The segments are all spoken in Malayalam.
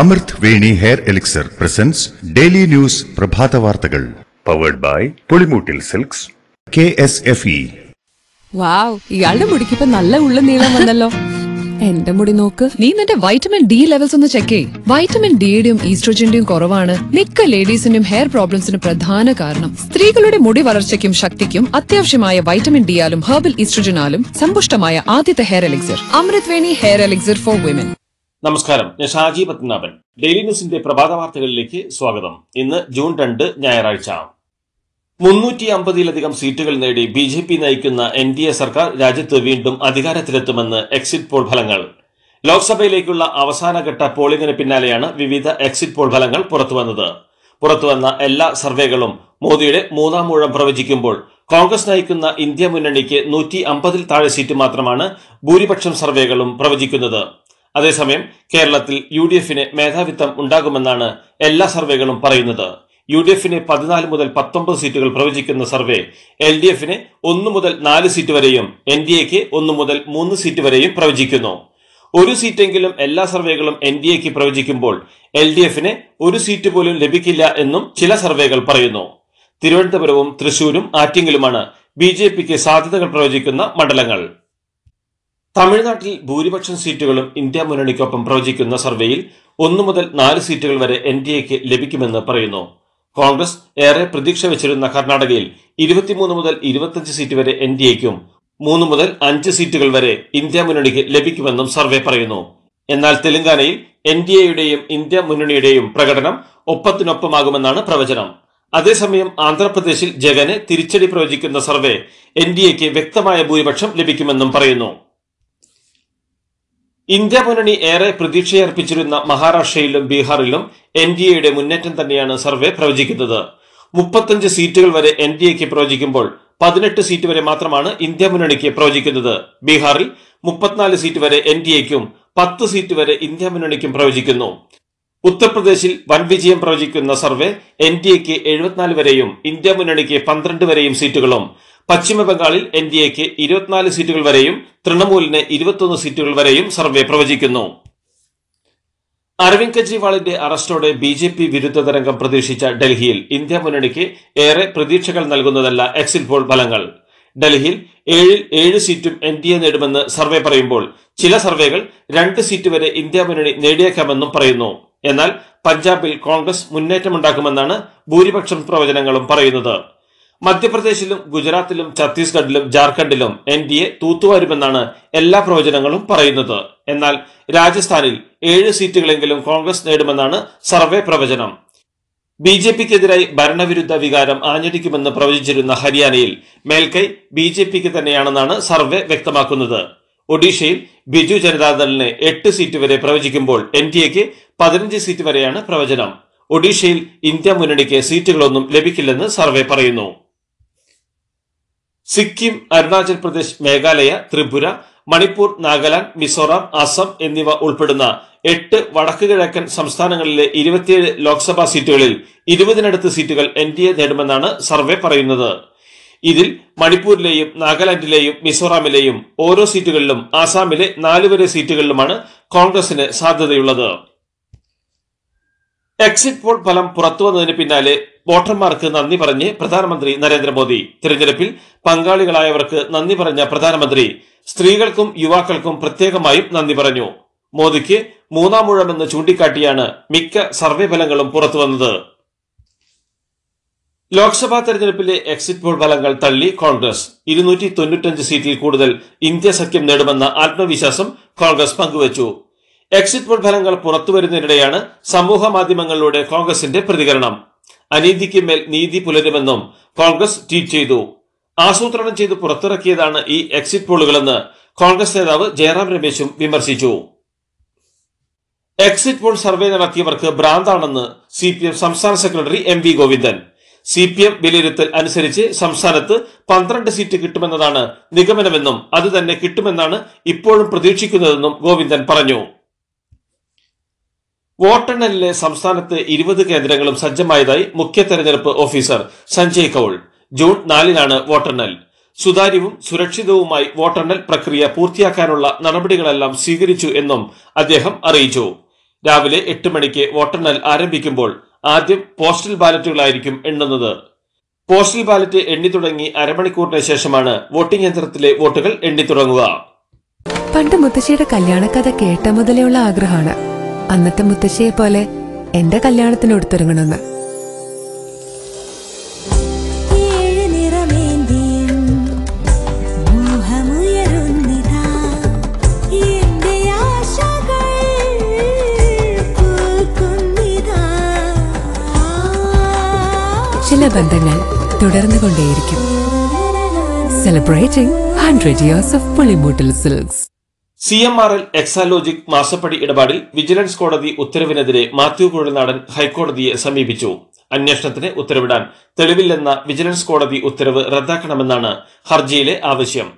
അമൃത് Veni hair elixir presents daily news പ്രഭാത വാർത്തകൾ powered by Pulimoottil silks K S F E wow ഇയാളുടെ മുടിക്ക് ഇപ്പൊ നല്ല ഉള്ള നീളം വന്നല്ലോ എന്റെ മുടി നോക്ക് നീ നിന്റെ വൈറ്റമിൻ ഡി ലെവൽസ് ഒന്ന് ചെക്ക് ചെയ് വൈറ്റമിൻ ഡിയുടെയും ഈസ്ട്രോജന്റെയും കുറവാണ് മിക്ക ലേഡീസിന്റെയും ഹെയർ പ്രോബ്ലംസിന് പ്രധാന കാരണം സ്ത്രീകളുടെ മുടി വളർച്ചയ്ക്കും ശക്തിക്കും അത്യാവശ്യമായ വൈറ്റമിൻ ഡിയാലും ഹെർബൽ ഈസ്ട്രോജനാലും സമ്പുഷ്ടമായ ആദ്യത്തെ hair elixir Amrutveni hair elixir for women നമസ്കാരം ഞാൻ ഷാജി പത്മനാഭൻ ഡെയിലി ന്യൂസിന്റെ പ്രഭാത വാർത്തകളിലേക്ക് സ്വാഗതം ഇന്ന് ജൂൺ രണ്ട് ഞായറാഴ്ച മുന്നൂറ്റി അമ്പതിലധികം സീറ്റുകൾ നേടി ബി ജെ പി നയിക്കുന്ന എൻ ഡി എ സർക്കാർ രാജ്യത്ത് വീണ്ടും അധികാരത്തിലെത്തുമെന്ന് എക്സിറ്റ് പോൾ ഫലങ്ങൾ ലോക്സഭയിലേക്കുള്ള അവസാനഘട്ട പോളിംഗിന് പിന്നാലെയാണ് വിവിധ എക്സിറ്റ് പോൾ ഫലങ്ങൾ പുറത്തുവന്നത് പുറത്തുവന്ന എല്ലാ സർവേകളും മോദിയുടെ മൂന്നാം മൂഴം പ്രവചിക്കുമ്പോൾ കോൺഗ്രസ് നയിക്കുന്ന ഇന്ത്യ മുന്നണിക്ക് നൂറ്റി അമ്പതിൽ താഴെ സീറ്റ് മാത്രമാണ് ഭൂരിപക്ഷം സർവേകളും പ്രവചിക്കുന്നത് അതേസമയം കേരളത്തിൽ യു ഡി എഫിന് മേധാവിത്വം ഉണ്ടാകുമെന്നാണ് എല്ലാ സർവേകളും പറയുന്നത് യു ഡി എഫിന് പതിനാല് മുതൽ പത്തൊമ്പത് സീറ്റുകൾ പ്രവചിക്കുന്ന സർവേ എൽ ഡി എഫിന് ഒന്ന് മുതൽ നാല് സീറ്റ് വരെയും എൻ ഡി എക്ക് ഒന്ന് മുതൽ മൂന്ന് സീറ്റ് വരെയും പ്രവചിക്കുന്നു ഒരു സീറ്റെങ്കിലും എല്ലാ സർവേകളും എൻ ഡി എക്ക് പ്രവചിക്കുമ്പോൾ എൽ ഡി എഫിന് ഒരു സീറ്റ് പോലും ലഭിക്കില്ല എന്നും ചില സർവേകൾ പറയുന്നു തിരുവനന്തപുരവും തൃശൂരും ആറ്റിങ്ങലുമാണ് ബി ജെ പിക്ക് സാധ്യതകൾ പ്രവചിക്കുന്ന മണ്ഡലങ്ങൾ തമിഴ്നാട്ടിൽ ഭൂരിപക്ഷം സീറ്റുകളും ഇന്ത്യ മുന്നണിക്കൊപ്പം പ്രവചിക്കുന്ന സർവേയിൽ ഒന്നു മുതൽ നാല് സീറ്റുകൾ വരെ എൻ ഡി എക്ക് ലഭിക്കുമെന്ന് പറയുന്നു കോൺഗ്രസ് ഏറെ പ്രതീക്ഷ വെച്ചിരുന്ന കർണാടകയിൽ ഇരുപത്തിമൂന്ന് മുതൽ ഇരുപത്തിയഞ്ച് സീറ്റ് വരെ എൻ ഡി എക്കും മൂന്ന് മുതൽ അഞ്ച് സീറ്റുകൾ വരെ ഇന്ത്യ മുന്നണിക്ക് ലഭിക്കുമെന്നും സർവേ പറയുന്നു എന്നാൽ തെലങ്കാനയിൽ എൻ ഡി എയുടെയും ഇന്ത്യ മുന്നണിയുടെയും പ്രകടനം ഒപ്പത്തിനൊപ്പമാകുമെന്നാണ് പ്രവചനം അതേസമയം ആന്ധ്രാപ്രദേശിൽ ജഗന് തിരിച്ചടി പ്രവചിക്കുന്ന സർവേ എൻ ഡി എക്ക് വ്യക്തമായ ഭൂരിപക്ഷം ലഭിക്കുമെന്നും പറയുന്നു ഇന്ത്യ മുന്നണി ഏറെ പ്രതീക്ഷയർപ്പിച്ചിരുന്ന മഹാരാഷ്ട്രയിലും ബീഹാറിലും എൻ ഡി എയുടെ മുന്നേറ്റം തന്നെയാണ് സർവേ പ്രവചിക്കുന്നത് മുപ്പത്തഞ്ച് സീറ്റുകൾ വരെ എൻ ഡി എക്ക് പ്രവചിക്കുമ്പോൾ പതിനെട്ട് സീറ്റ് വരെ മാത്രമാണ് ഇന്ത്യ മുന്നണിക്ക് പ്രവചിക്കുന്നത് ബീഹാറിൽ മുപ്പത്തിനാല് സീറ്റ് വരെ എൻ ഡി എക്കും പത്ത് സീറ്റ് വരെ ഇന്ത്യ മുന്നണിക്കും പ്രവചിക്കുന്നു ഉത്തർപ്രദേശിൽ വൻ വിജയം പ്രവചിക്കുന്ന സർവേ എൻ ഡി എക്ക് എഴുപത്തിനാല് വരെയും ഇന്ത്യ മുന്നണിക്ക് പന്ത്രണ്ട് വരെയും സീറ്റുകളും പശ്ചിമബംഗാളിൽ എൻ ഡി എക്ക് ഇരുപത്തിനാല് സീറ്റുകൾ വരെയും തൃണമൂലിന് ഇരുപത്തിയൊന്ന് സീറ്റുകൾ വരെയും സർവേ പ്രവചിക്കുന്നു അരവിന്ദ് കെജ്രിവാളിന്റെ അറസ്റ്റോടെ ബി ജെ പി വിരുദ്ധ തരംഗം പ്രതീക്ഷിച്ച ഡൽഹിയിൽ ഇന്ത്യ മുന്നണിക്ക് ഏറെ പ്രതീക്ഷകൾ നൽകുന്നതല്ല എക്സിറ്റ് പോൾ ഫലങ്ങൾ ഡൽഹിയിൽ ഏഴിൽ ഏഴ് സീറ്റും എൻ ഡി എ നേടുമെന്ന് സർവേ പറയുമ്പോൾ ചില സർവേകൾ രണ്ട് സീറ്റ് വരെ ഇന്ത്യ മുന്നണി നേടിയേക്കാമെന്നും പറയുന്നു എന്നാൽ പഞ്ചാബിൽ കോൺഗ്രസ് മുന്നേറ്റമുണ്ടാക്കുമെന്നാണ് ഭൂരിപക്ഷം പ്രവചനങ്ങളും പറയുന്നത് മധ്യപ്രദേശിലും ഗുജറാത്തിലും ഛത്തീസ്ഗഡിലും ജാർഖണ്ഡിലും എൻ ഡി എ തൂത്തുവാരുമെന്നാണ് എല്ലാ പ്രവചനങ്ങളും പറയുന്നത് എന്നാൽ രാജസ്ഥാനിൽ ഏഴ് സീറ്റുകളെങ്കിലും കോൺഗ്രസ് നേടുമെന്നാണ് സർവേ പ്രവചനം ബി ജെ പിക്കെതിരായി ഭരണവിരുദ്ധ വികാരം ആഞ്ഞടിക്കുമെന്ന് പ്രവചിച്ചിരുന്ന ഹരിയാനയിൽ മേൽക്കൈ ബി ജെ പിക്ക് തന്നെയാണെന്നാണ് സർവേ വ്യക്തമാക്കുന്നത് ഒഡീഷയിൽ ബിജു ജനതാദളിന് എട്ട് സീറ്റ് വരെ പ്രവചിക്കുമ്പോൾ എൻ ഡി എക്ക് പതിനഞ്ച് സീറ്റ് വരെയാണ് പ്രവചനം ഒഡീഷയിൽ ഇന്ത്യ മുന്നണിക്ക് സീറ്റുകളൊന്നും ലഭിക്കില്ലെന്ന് സർവേ പറയുന്നു സിക്കിം അരുണാചൽ പ്രദേശ് മേഘാലയ ത്രിപുര മണിപ്പൂർ നാഗാലാന്റ് മിസോറാം അസം എന്നിവ ഉൾപ്പെടുന്ന എട്ട് വടക്കു കിഴക്കൻ സംസ്ഥാനങ്ങളിലെ ഇരുപത്തിയേഴ് ലോക്സഭാ സീറ്റുകളിൽ ഇരുപതിനടുത്ത് സീറ്റുകൾ എൻ ഡി എ നേടുമെന്നാണ് സർവേ പറയുന്നത് ഇതിൽ മണിപ്പൂരിലെയും നാഗാലാന്റിലെയും മിസോറാമിലെയും ഓരോ സീറ്റുകളിലും ആസാമിലെ നാലുവരെ സീറ്റുകളിലുമാണ് കോൺഗ്രസിന് സാധ്യതയുള്ളത് എക്സിറ്റ് പോൾ ഫലം പുറത്തു വന്നതിന് പിന്നാലെ വോട്ടർമാർക്ക് നന്ദി പറഞ്ഞ് പ്രധാനമന്ത്രി നരേന്ദ്രമോദി തിരഞ്ഞെടുപ്പിൽ പങ്കാളികളായവർക്ക് നന്ദി പറഞ്ഞ പ്രധാനമന്ത്രി സ്ത്രീകൾക്കും യുവാക്കൾക്കും പ്രത്യേകമായും നന്ദി പറഞ്ഞു മോദിക്ക് മൂന്നാം ഊഴമെന്ന് ചൂണ്ടിക്കാട്ടിയാണ് മിക്ക സർവേ ഫലങ്ങളും പുറത്തുവന്നത് ലോക്സഭാ തെരഞ്ഞെടുപ്പിലെ എക്സിറ്റ് പോൾ ഫലങ്ങൾ തള്ളി കോൺഗ്രസ് ഇരുന്നൂറ്റി തൊണ്ണൂറ്റഞ്ച് സീറ്റിൽ കൂടുതൽ ഇന്ത്യ സഖ്യം നേടുമെന്ന ആത്മവിശ്വാസം കോൺഗ്രസ് പങ്കുവച്ചു എക്സിറ്റ് പോൾ ഫലങ്ങൾ പുറത്തുവരുന്നതിനിടെയാണ് സമൂഹ മാധ്യമങ്ങളിലൂടെ കോൺഗ്രസിന്റെ പ്രതികരണം അനീതിക്ക് മേൽ നീതി പുലരുമെന്നും കോൺഗ്രസ് ട്വീറ്റ് ചെയ്തു ആസൂത്രണം ചെയ്ത് പുറത്തിറക്കിയതാണ് ഈ എക്സിറ്റ് പോളുകളെന്ന് കോൺഗ്രസ് നേതാവ് ജയറാം രമേശും വിമർശിച്ചു എക്സിറ്റ് പോൾ സർവേ നടത്തിയവർക്ക് ഭ്രാന്താണെന്ന് സി പി എം സംസ്ഥാന secretary M V Govindan C P M വിലയിരുത്തൽ അനുസരിച്ച് സംസ്ഥാനത്ത് പന്ത്രണ്ട് സീറ്റ് കിട്ടുമെന്നതാണ് നിഗമനമെന്നും അത് തന്നെ കിട്ടുമെന്നാണ് ഇപ്പോഴും പ്രതീക്ഷിക്കുന്നതെന്നും ഗോവിന്ദൻ പറഞ്ഞു വോട്ടെണ്ണലിന് സംസ്ഥാനത്ത് ഇരുപത് കേന്ദ്രങ്ങളും സജ്ജമായതായി മുഖ്യ തെരഞ്ഞെടുപ്പ് ഓഫീസർ സഞ്ജയ് കൌൾ ജൂൺ നാലിനാണ് വോട്ടെണ്ണൽ സുതാര്യവും സുരക്ഷിതവുമായി വോട്ടെണ്ണൽ പ്രക്രിയ പൂർത്തിയാക്കാനുള്ള നടപടികളെല്ലാം സ്വീകരിച്ചു എന്നും അദ്ദേഹം അറിയിച്ചു രാവിലെ എട്ട് മണിക്ക് വോട്ടെണ്ണൽ ആരംഭിക്കുമ്പോൾ ആദ്യം പോസ്റ്റൽ ബാലറ്റുകളായിരിക്കും എണ്ണുന്നത് പോസ്റ്റൽ ബാലറ്റ് എണ്ണി തുടങ്ങി അരമണിക്കൂറിന് ശേഷമാണ് വോട്ടിംഗ് യന്ത്രത്തിലെ വോട്ടുകൾ എണ്ണി തുടങ്ങുക പണ്ട് മുത്തശ്ശിയുടെ കല്യാണക്കഥ കേട്ട മുതലേ ഉള്ള ആഗ്രഹമാണ് അന്നത്തെ മുത്തശ്ശിയെ പോലെ എന്റെ കല്യാണത്തിന് എടുത്തിറങ്ങണമെന്ന് ചില ബന്ധങ്ങൾ തുടർന്നു കൊണ്ടേയിരിക്കും celebrating hundred years of Pulimoottil silks C M R L Exalogic മാസപ്പടി ഇടപാടിൽ വിജിലൻസ് കോടതി ഉത്തരവിനെതിരെ മാത്യു കുഴൽനാടൻ ഹൈക്കോടതിയെ സമീപിച്ചു അന്വേഷണത്തിന് ഉത്തരവിടാൻ തെളിവില്ലെന്ന വിജിലൻസ് കോടതി ഉത്തരവ് റദ്ദാക്കണമെന്നാണ് ഹർജിയിലെ ആവശ്യം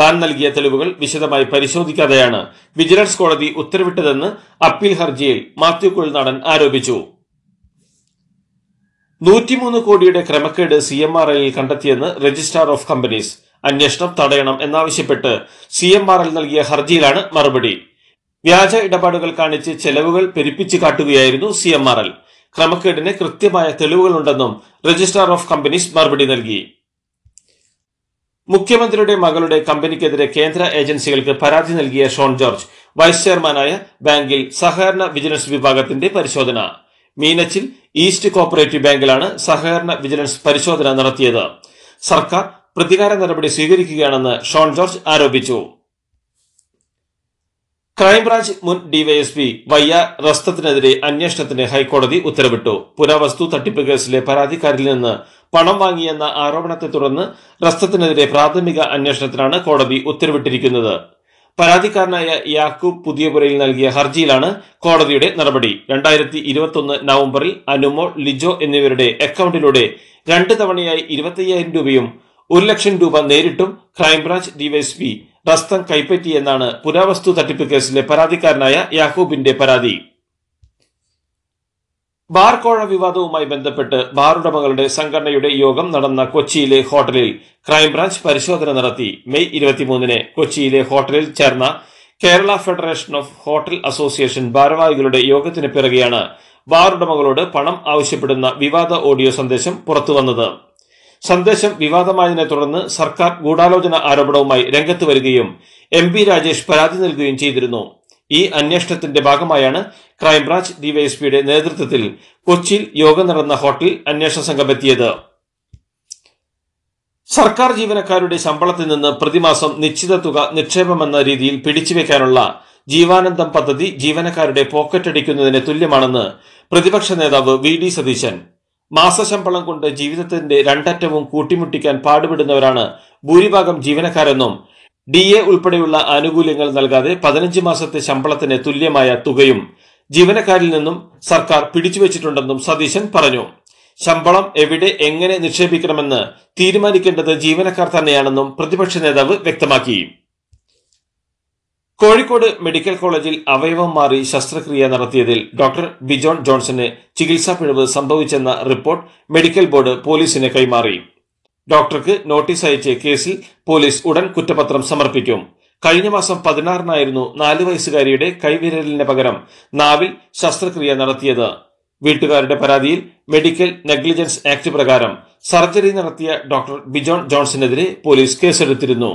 താൻ നൽകിയ തെളിവുകൾ വിശദമായി പരിശോധിക്കാതെയാണ് വിജിലൻസ് കോടതി ഉത്തരവിട്ടതെന്ന് അപ്പീൽ ഹർജിയിൽ മാത്യു കുഴൽനാടൻ ആരോപിച്ചു നൂറ്റിമൂന്ന് കോടിയുടെ ക്രമക്കേട് സി എം ആർ കണ്ടെത്തിയെന്ന് രജിസ്ട്രാർ ഓഫ് കമ്പനീസ് അന്വേഷണം തടയണം എന്നാവശ്യപ്പെട്ട് സി എം ആർ എൽ നൽകിയ ഹർജിയിലാണ് മറുപടി വ്യാജ ഇടപാടുകൾ കാണിച്ച് ചെലവുകൾ പെരുപ്പിച്ചു കാട്ടുകയായിരുന്നു സി എം ആർ എൽ ക്രമക്കേടിന് കൃത്യമായ തെളിവുകളുണ്ടെന്നും രജിസ്ട്രാർ ഓഫ് കമ്പനീസ് മറുപടി നൽകി മുഖ്യമന്ത്രിയുടെ മകളുടെ കമ്പനിക്കെതിരെ കേന്ദ്ര ഏജൻസികൾക്ക് പരാതി നൽകിയ ഷോൺ ജോർജ് വൈസ് ചെയർമാനായ ബാങ്കിൽ സഹകരണ വിജിലൻസ് വിഭാഗത്തിന്റെ പരിശോധന മീനച്ചിൽ ഈസ്റ്റ് കോപ്പറേറ്റീവ് ബാങ്കിലാണ് സഹകരണ വിജിലൻസ് പരിശോധന നടത്തിയത് സർക്കാർ പ്രതികാര നടപടി സ്വീകരിക്കുകയാണെന്ന് ഷോൺ ജോർജ് ആരോപിച്ചു ക്രൈംബ്രാഞ്ച് മുൻ ഡിവൈഎസ്പി വയ്യ റസ്തത്തിനെതിരെ അന്വേഷണത്തിന് ഹൈക്കോടതി ഉത്തരവിട്ടു പുരാവസ്തു തട്ടിപ്പ് കേസിലെ പരാതിക്കാരിൽ നിന്ന് പണം വാങ്ങിയെന്ന ആരോപണത്തെ തുടർന്ന് റസ്തത്തിനെതിരെ പ്രാഥമിക അന്വേഷണത്തിനാണ് കോടതി ഉത്തരവിട്ടിരിക്കുന്നത് പരാതിക്കാരനായ യാക്കൂബ് പുതിയപുരയിൽ നൽകിയ ഹർജിയിലാണ് കോടതിയുടെ നടപടി രണ്ടായിരത്തി ഇരുപത്തൊന്ന് നവംബറിൽ അനുമോൾ ലിജോ എന്നിവരുടെ അക്കൌണ്ടിലൂടെ രണ്ട് തവണയായി ഇരുപത്തയ്യായിരം രൂപയും ഒരു ലക്ഷം രൂപ നേരിട്ടും ക്രൈംബ്രാഞ്ച് ഡിവൈഎസ്പി റസ്തം കൈപ്പറ്റിയെന്നാണ് പുരാവസ്തു തട്ടിപ്പ് കേസിലെ പരാതിക്കാരനായ യാഹൂബിന്റെ പരാതി ബാർ കോഴ വിവാദവുമായി ബന്ധപ്പെട്ട് ബാർ ഉടമകളുടെ സംഘടനയുടെ യോഗം നടന്ന കൊച്ചിയിലെ ഹോട്ടലിൽ ക്രൈംബ്രാഞ്ച് പരിശോധന നടത്തി മെയ് ഇരുപത്തിമൂന്നിന് കൊച്ചിയിലെ ഹോട്ടലിൽ ചേർന്ന Kerala federation of hotel association ഭാരവാഹികളുടെ യോഗത്തിന് പിറകെയാണ് ബാർ ഉടമകളോട് പണം ആവശ്യപ്പെടുന്ന വിവാദ ഓഡിയോ സന്ദേശം പുറത്തുവന്നത് സന്ദേശം വിവാദമായതിനെ തുടർന്ന് സർക്കാർ ഗൂഢാലോചന ആരോപണവുമായി രംഗത്ത് വരികയും എം പി രാജേഷ് പരാതി നൽകുകയും ചെയ്തിരുന്നു ഈ അന്വേഷണത്തിന്റെ ഭാഗമായാണ് ക്രൈംബ്രാഞ്ച് ഡിവൈഎസ്പിയുടെ നേതൃത്വത്തിൽ കൊച്ചിയിൽ യോഗം നടന്ന ഹോട്ടൽ അന്വേഷണ സംഘമെത്തിയത് സർക്കാർ ജീവനക്കാരുടെ ശമ്പളത്തിൽ നിന്ന് പ്രതിമാസം നിശ്ചിത തുക നിക്ഷേപമെന്ന രീതിയിൽ പിടിച്ചുവെക്കാനുള്ള ജീവാനന്ദം പദ്ധതി ജീവനക്കാരുടെ പോക്കറ്റടിക്കുന്നതിന് തുല്യമാണെന്ന് പ്രതിപക്ഷ നേതാവ് വി ഡി സതീശൻ മാസശമ്പളം കൊണ്ട് ജീവിതത്തിന്റെ രണ്ടറ്റവും കൂട്ടിമുട്ടിക്കാൻ പാടുപെടുന്നവരാണ് ഭൂരിഭാഗം ജീവനക്കാരെന്നും ഡി എ ഉൾപ്പെടെയുള്ള ആനുകൂല്യങ്ങൾ നൽകാതെ പതിനഞ്ച് മാസത്തെ ശമ്പളത്തിന് തുല്യമായ തുകയും ജീവനക്കാരിൽ നിന്നും സർക്കാർ പിടിച്ചുവച്ചിട്ടുണ്ടെന്നും സതീശൻ പറഞ്ഞു ശമ്പളം എവിടെ എങ്ങനെ നിക്ഷേപിക്കണമെന്ന് തീരുമാനിക്കേണ്ടത് ജീവനക്കാർ തന്നെയാണെന്നും പ്രതിപക്ഷ നേതാവ് വ്യക്തമാക്കി കോഴിക്കോട് മെഡിക്കൽ കോളേജിൽ അവയവം മാറി ശസ്ത്രക്രിയ നടത്തിയതിൽ ഡോക്ടർ ബിജോൺ ജോൺസന് ചികിത്സാ പിഴവ് സംഭവിച്ചെന്ന റിപ്പോർട്ട് മെഡിക്കൽ ബോർഡ് പോലീസിന് കൈമാറി ഡോക്ടർക്ക് നോട്ടീസ് അയച്ച് കേസിൽ പോലീസ് ഉടൻ കുറ്റപത്രം സമർപ്പിക്കും കഴിഞ്ഞ മാസം പതിനാറിനായിരുന്നു നാല് വയസ്സുകാരിയുടെ കൈവിരലിന് പകരം നാവിൽ ശസ്ത്രക്രിയ നടത്തിയത് വീട്ടുകാരുടെ പരാതിയിൽ മെഡിക്കൽ നെഗ്ലിജൻസ് ആക്ട് പ്രകാരം സർജറി നടത്തിയ ഡോക്ടർ ബിജോൺ ജോൺസനെതിരെ പോലീസ് കേസെടുത്തിരുന്നു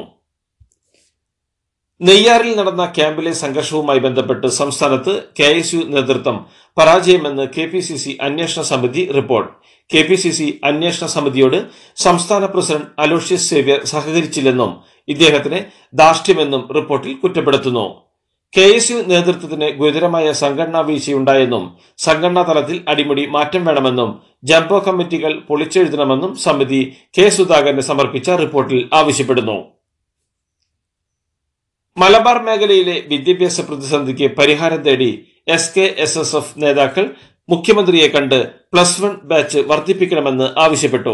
നെയ്യാറിൽ നടന്ന ക്യാമ്പിലെ സംഘർഷവുമായി ബന്ധപ്പെട്ട് സംസ്ഥാനത്ത് കെ എസ് യു നേതൃത്വം പരാജയമെന്ന് കെ പി സി സി അന്വേഷണ സമിതി report K P C C അന്വേഷണ സമിതിയോട് സംസ്ഥാന പ്രസിഡന്റ് അലോഷ്യസ് സേവ്യർ സഹകരിച്ചില്ലെന്നും ഇദ്ദേഹത്തിന് ദാർഷ്ട്യമെന്നും റിപ്പോർട്ടിൽ കുറ്റപ്പെടുത്തുന്നു കെ എസ് യു നേതൃത്വത്തിന് ഗുരുതരമായ സംഘടനാ വീഴ്ചയുണ്ടായെന്നും സംഘടനാ തലത്തിൽ അടിമുടി മാറ്റം വേണമെന്നും ജംബോ കമ്മിറ്റികൾ പൊളിച്ചെഴുതണമെന്നും സമിതി കെ സുധാകരന് സമർപ്പിച്ച റിപ്പോർട്ടിൽ ആവശ്യപ്പെടുന്നു മലബാർ മേഖലയിലെ വിദ്യാഭ്യാസ പ്രതിസന്ധിക്ക് പരിഹാരം തേടി S K S S F നേതാക്കൾ മുഖ്യമന്ത്രിയെ കണ്ട് പ്ലസ് വൺ ബാച്ച് വർദ്ധിപ്പിക്കണമെന്ന് ആവശ്യപ്പെട്ടു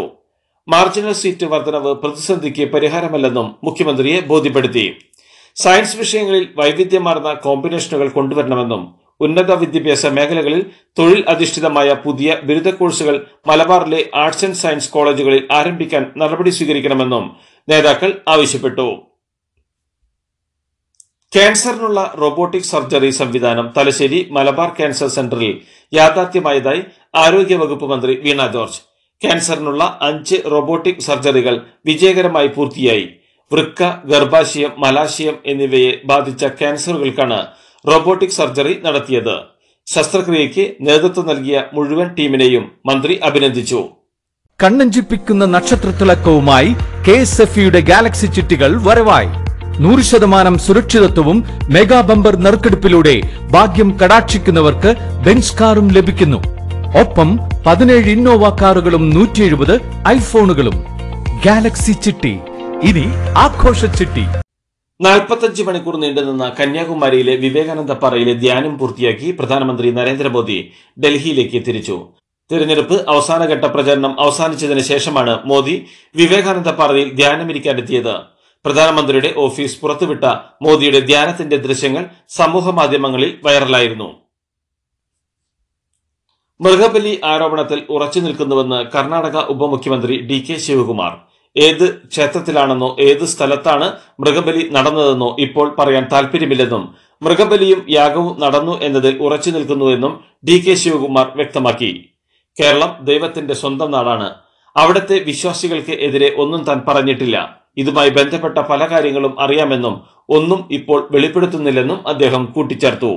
മാർജിനൽ സീറ്റ് വർധനവ് പ്രതിസന്ധിക്ക് പരിഹാരമല്ലെന്നും മുഖ്യമന്ത്രിയെ ബോധ്യപ്പെടുത്തി സയൻസ് വിഷയങ്ങളിൽ വൈവിധ്യമാർന്ന കോമ്പിനേഷനുകൾ കൊണ്ടുവരണമെന്നും ഉന്നത വിദ്യാഭ്യാസ മേഖലകളിൽ തൊഴിൽ അധിഷ്ഠിതമായ പുതിയ ബിരുദ കോഴ്സുകൾ മലബാറിലെ ആർട്സ് ആൻഡ് സയൻസ് കോളേജുകളിൽ ആരംഭിക്കാൻ നടപടി സ്വീകരിക്കണമെന്നും നേതാക്കൾ ആവശ്യപ്പെട്ടു ക്യാൻസറിനുള്ള റോബോട്ടിക് സർജറി സംവിധാനം തലശ്ശേരി മലബാർ ക്യാൻസർ സെന്ററിൽ യാഥാർത്ഥ്യമായതായി ആരോഗ്യവകുപ്പ് മന്ത്രി വീണ ജോർജ് ക്യാൻസറിനുള്ള അഞ്ച് റോബോട്ടിക് സർജറികൾ വിജയകരമായി പൂർത്തിയായി വൃക്ക ഗർഭാശയം മലാശയം എന്നിവയെ ബാധിച്ച ക്യാൻസറുകൾക്കാണ് റോബോട്ടിക് സർജറി നടത്തിയത് ശസ്ത്രക്രിയയ്ക്ക് നേതൃത്വം നൽകിയ മുഴുവൻ ടീമിനെയും മന്ത്രി അഭിനന്ദിച്ചു കണ്ണഞ്ചിപ്പിക്കുന്ന നക്ഷത്രത്തിളക്കവുമായി കെ എസ് എഫ് ഗാലക്സി ചിട്ടികൾ വരവായി നൂറ് ശതമാനം സുരക്ഷിതത്വവും മെഗാ ബമ്പർ നറുക്കെടുപ്പിലൂടെ ഭാഗ്യം കടാക്ഷിക്കുന്നവർക്ക് ബെൻസ് കാറും ലഭിക്കുന്നു ഒപ്പം പതിനേഴ് ഇന്നോവ കാറുകളും നൂറ്റി എഴുപത് ഐഫോണുകളും ഗാലക്സി ചിട്ടി ഇനി ആഘോഷ ചിട്ടി നാൽപ്പത്തഞ്ച് മണിക്കൂർ നീണ്ടുനിന്ന കന്യാകുമാരിയിലെ വിവേകാനന്ദ പാറയിലെ ധ്യാനം പൂർത്തിയാക്കി പ്രധാനമന്ത്രി നരേന്ദ്രമോദി ഡൽഹിയിലേക്ക് തിരിച്ചു തിരഞ്ഞെടുപ്പ് അവസാനഘട്ട പ്രചരണം അവസാനിച്ചതിന് ശേഷമാണ് മോദി വിവേകാനന്ദ പാറയിൽ ധ്യാനമിരിക്കാനെത്തിയത് പ്രധാനമന്ത്രിയുടെ ഓഫീസ് പുറത്തുവിട്ട മോദിയുടെ ധ്യാനത്തിന്റെ ദൃശ്യങ്ങൾ സമൂഹ മാധ്യമങ്ങളിൽ വൈറലായിരുന്നു മൃഗബലി ആരോപണത്തിൽ ഉറച്ചു നിൽക്കുന്നുവെന്ന് കർണാടക ഉപമുഖ്യമന്ത്രി ഡി കെ ശിവകുമാർ ഏത് ക്ഷേത്രത്തിലാണെന്നോ ഏത് സ്ഥലത്താണ് മൃഗബലി നടന്നതെന്നോ ഇപ്പോൾ പറയാൻ താൽപ്പര്യമില്ലെന്നും മൃഗബലിയും യാഗവും നടന്നു എന്നതിൽ ഉറച്ചു നിൽക്കുന്നുവെന്നും ഡി കെ ശിവകുമാർ വ്യക്തമാക്കി കേരളം ദൈവത്തിന്റെ സ്വന്തം നാടാണ് അവിടുത്തെ വിശ്വാസികൾക്ക് എതിരെ ഒന്നും താൻ പറഞ്ഞിട്ടില്ല ഇതുമായി ബന്ധപ്പെട്ട പല കാര്യങ്ങളും അറിയാമെന്നും ഒന്നും ഇപ്പോൾ വെളിപ്പെടുത്തുന്നില്ലെന്നും അദ്ദേഹം കൂട്ടിച്ചേർത്തു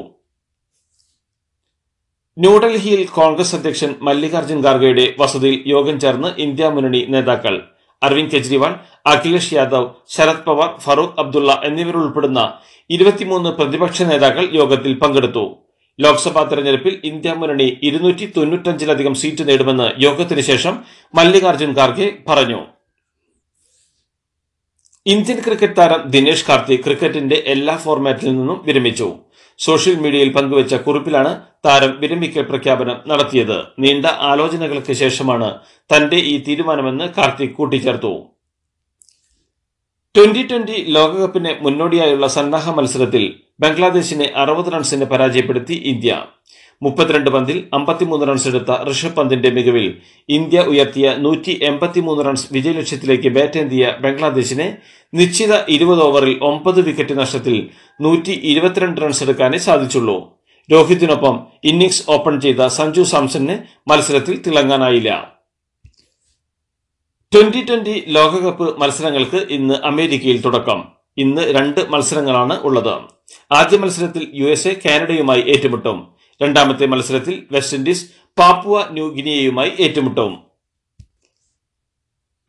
ന്യൂഡൽഹിയിൽ കോൺഗ്രസ് അധ്യക്ഷൻ മല്ലികാർജ്ജുൻ ഖാർഗെയുടെ വസതിയിൽ യോഗം ചേർന്ന് ഇന്ത്യ മുന്നണി നേതാക്കൾ അരവിന്ദ് കെജ്രിവാൾ അഖിലേഷ് യാദവ് ശരത് പവാർ ഫറൂഖ് അബ്ദുള്ള എന്നിവരുൾപ്പെടുന്ന ഇരുപത്തിമൂന്ന് പ്രതിപക്ഷ നേതാക്കൾ യോഗത്തിൽ പങ്കെടുത്തു ലോക്സഭാ തെരഞ്ഞെടുപ്പിൽ ഇന്ത്യ മുന്നണി ഇരുന്നൂറ്റി തൊണ്ണൂറ്റഞ്ചിലധികം സീറ്റ് നേടുമെന്ന് യോഗത്തിനുശേഷം മല്ലികാർജ്ജുൻ ഖാർഗെ പറഞ്ഞു ഇന്ത്യൻ ക്രിക്കറ്റ് താരം ദിനേഷ് കാർത്തി ക്രിക്കറ്റിന്റെ എല്ലാ ഫോർമാറ്റിൽ നിന്നും വിരമിച്ചു സോഷ്യൽ മീഡിയയിൽ പങ്കുവച്ച കുറിപ്പിലാണ് താരം വിരമിക്കൽ പ്രഖ്യാപനം നടത്തിയത് നീണ്ട ആലോചനകൾക്ക് ശേഷമാണ് തന്റെ ഈ തീരുമാനമെന്ന് കാർത്തിക് കൂട്ടിച്ചേർത്തു ട്വന്റി ട്വന്റി ലോകകപ്പിന് മുന്നോടിയായുള്ള സന്നാഹ മത്സരത്തിൽ ബംഗ്ലാദേശിനെ അറുപത് റൺസിന് പരാജയപ്പെടുത്തി ഇന്ത്യ മുപ്പത്തിരണ്ട് പന്തിൽ അമ്പത്തിമൂന്ന് റൺസ് എടുത്ത ഋഷഭ് പന്തിന്റെ മികവിൽ ഇന്ത്യ ഉയർത്തിയ നൂറ്റി എൺപത്തിമൂന്ന് റൺസ് വിജയലക്ഷ്യത്തിലേക്ക് ബാറ്റേന്തിയ ബംഗ്ലാദേശിനെ നിശ്ചിത ഇരുപത് ഓവറിൽ ഒമ്പത് വിക്കറ്റ് നഷ്ടത്തിൽ നൂറ്റി ഇരുപത്തിരണ്ട് റൺസ് എടുക്കാനേ സാധിച്ചുള്ളൂ രോഹിത്തിനൊപ്പം ഇന്നിംഗ്സ് ഓപ്പൺ ചെയ്ത സഞ്ജു സാംസണിന് മത്സരത്തിൽ തിളങ്ങാനായില്ല ട്വന്റി ട്വന്റി ലോകകപ്പ് മത്സരങ്ങൾക്ക് ഇന്ന് അമേരിക്കയിൽ തുടക്കം ഇന്ന് രണ്ട് മത്സരങ്ങളാണ് ഉള്ളത് ആദ്യ മത്സരത്തിൽ യു എസ് എ കാനഡയുമായി ഏറ്റുമുട്ടും രണ്ടാമത്തെ മത്സരത്തിൽ വെസ്റ്റ് ഇൻഡീസ് പാപ്പുവ ന്യൂഗിനിയയുമായി ഏറ്റുമുട്ടവും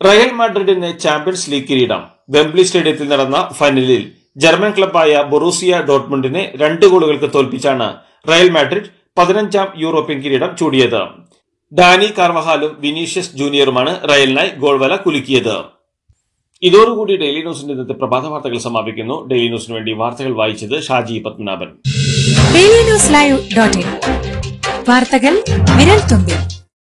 റയൽ മാഡ്രിഡിന് ചാമ്പ്യൻസ് ലീഗ് കിരീടം വെംബ്ലി സ്റ്റേഡിയത്തിൽ നടന്ന ഫൈനലിൽ ജർമ്മൻ ക്ലബായ ബൊറൂസിയ ഡോട്ട്മുണ്ടിനെ രണ്ട് ഗോളുകൾക്ക് തോൽപ്പിച്ചാണ് റയൽ മാഡ്രിഡ് പതിനഞ്ചാം യൂറോപ്യൻ കിരീടം ചൂടിയത് ഡാനി കാർവഹാലും വിനീഷ്യസ് ജൂനിയറുമാണ് റയലിനായി ഗോൾവല കുലുക്കിയത് ഇതോടുകൂടി ഡെയിലി ന്യൂസിന്റെ ഇന്നത്തെ പ്രഭാത വാർത്തകൾ സമാപിക്കുന്നു ഡെയിലി ന്യൂസിന് വേണ്ടി വാർത്തകൾ വായിച്ചത് Shaji Padmanabhan Daily News Live dot വാർത്തകൾ വിരൽ തുമ്പിൽ